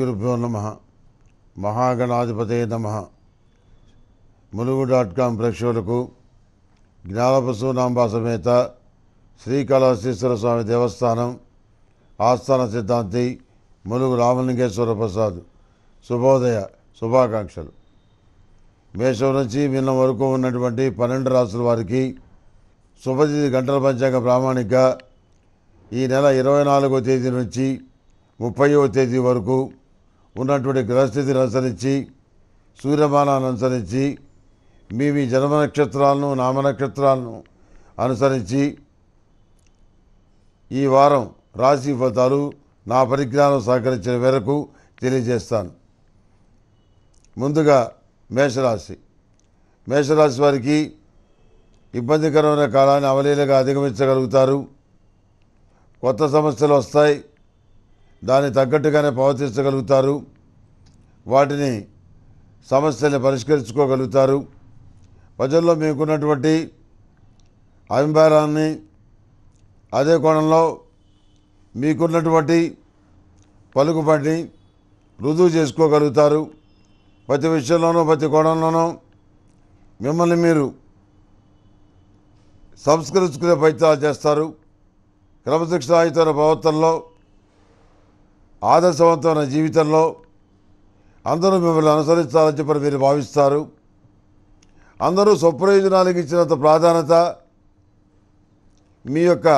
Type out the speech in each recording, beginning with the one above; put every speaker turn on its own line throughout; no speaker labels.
శ్రీగురుభ్యో నమ మహాగణాధిపతే నమ ములుగు డాట్ కామ్ ప్రేక్షకులకు జ్ఞానపశునాంబ సమేత శ్రీకాళహస్తీశ్వర స్వామి దేవస్థానం ఆస్థాన సిద్ధాంతి ములుగు రామలింగేశ్వర ప్రసాద్ శుభోదయ శుభాకాంక్షలు మేషం నుంచి నిన్న వరకు ఉన్నటువంటి పన్నెండు రాసుల వారికి శుభతిథి గంటల పంచాంగ ప్రామాణిక ఈ నెల ఇరవై నాలుగో తేదీ నుంచి ముప్పైవ తేదీ వరకు ఉన్నటువంటి గ్రహస్థితిని అనుసరించి సూర్యమానాన్ని అనుసరించి మీ మీ జన్మ నక్షత్రాలను నామనక్షత్రాలను అనుసరించి ఈ వారం రాశి ఫలితాలు నా పరిజ్ఞానం సహకరించిన మేరకు తెలియజేస్తాను ముందుగా మేషరాశి మేషరాశి వారికి ఇబ్బందికరమైన కాలాన్ని అవలీలగా అధిగమించగలుగుతారు కొత్త సమస్యలు వస్తాయి దాన్ని తగ్గట్టుగానే ప్రవర్తించగలుగుతారు వాటిని సమస్యల్ని పరిష్కరించుకోగలుగుతారు ప్రజల్లో మీకున్నటువంటి అభిప్రాయాన్ని అదే కోణంలో మీకున్నటువంటి పలుకుబడిని రుజువు చేసుకోగలుగుతారు ప్రతి విషయంలోనూ ప్రతి కోణంలోనూ మిమ్మల్ని మీరు సంస్కరించుకునే ప్రయత్నాలు చేస్తారు క్రమశిక్షణాయుతమైన ప్రవర్తనలో ఆదర్శవంతమైన జీవితంలో అందరూ మిమ్మల్ని అనుసరించాలని చెప్పని మీరు భావిస్తారు అందరూ స్వప్రయోజనాలకు ఇచ్చినంత ప్రాధాన్యత మీ యొక్క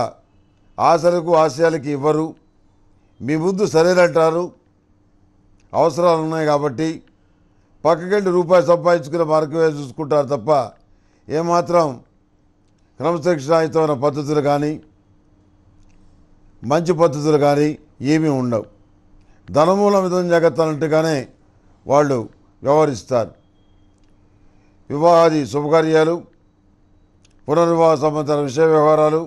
ఆశలకు ఆశయాలకి ఇవ్వరు మీ ముందు సరేనంటారు అవసరాలు ఉన్నాయి కాబట్టి పక్కకెళ్ళి రూపాయి సంపాదించుకునే మార్గమే చూసుకుంటారు తప్ప ఏమాత్రం క్రమశిక్షణాయుతమైన పద్ధతులు కానీ మంచి పద్ధతులు కానీ ఏమీ ఉండవు విధం జగత్ అన్నట్టుగానే వాళ్ళు వ్యవహరిస్తారు వివాహాది శుభకార్యాలు పునర్వివాహ సంబంధించిన విషయ వ్యవహారాలు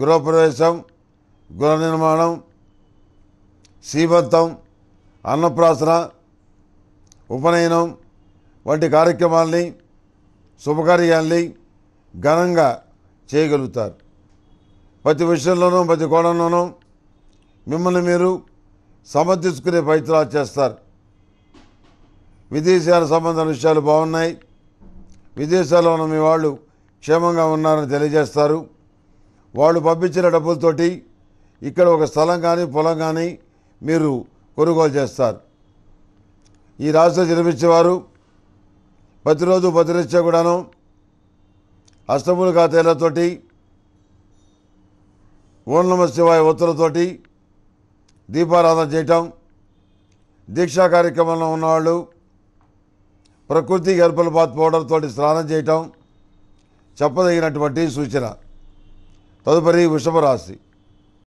గృహప్రవేశం గృహ నిర్మాణం సీమంతం అన్నప్రాసన ఉపనయనం వంటి కార్యక్రమాల్ని శుభకార్యాల్ని ఘనంగా చేయగలుగుతారు ప్రతి విషయంలోనూ ప్రతి కోణంలోనూ మిమ్మల్ని మీరు సమర్థించుకునే ప్రయత్నాలు చేస్తారు విదేశాల సంబంధ విషయాలు బాగున్నాయి విదేశాల్లో ఉన్న మీ వాళ్ళు క్షేమంగా ఉన్నారని తెలియజేస్తారు వాళ్ళు పంపించిన డబ్బులతోటి ఇక్కడ ఒక స్థలం కానీ పొలం కానీ మీరు కొనుగోలు చేస్తారు ఈ రాష్ట్ర జన్మించేవారు ప్రతిరోజు ప్రతినిత్యం కూడాను అష్టములు ఓన్ నమ శివాయ ఒత్తులతోటి దీపారాధన చేయటం దీక్షా కార్యక్రమంలో ఉన్నవాళ్ళు ప్రకృతి హెర్బల్ బాత్ పౌడర్తో స్నానం చేయటం చెప్పదగినటువంటి సూచన తదుపరి వృషభ రాశి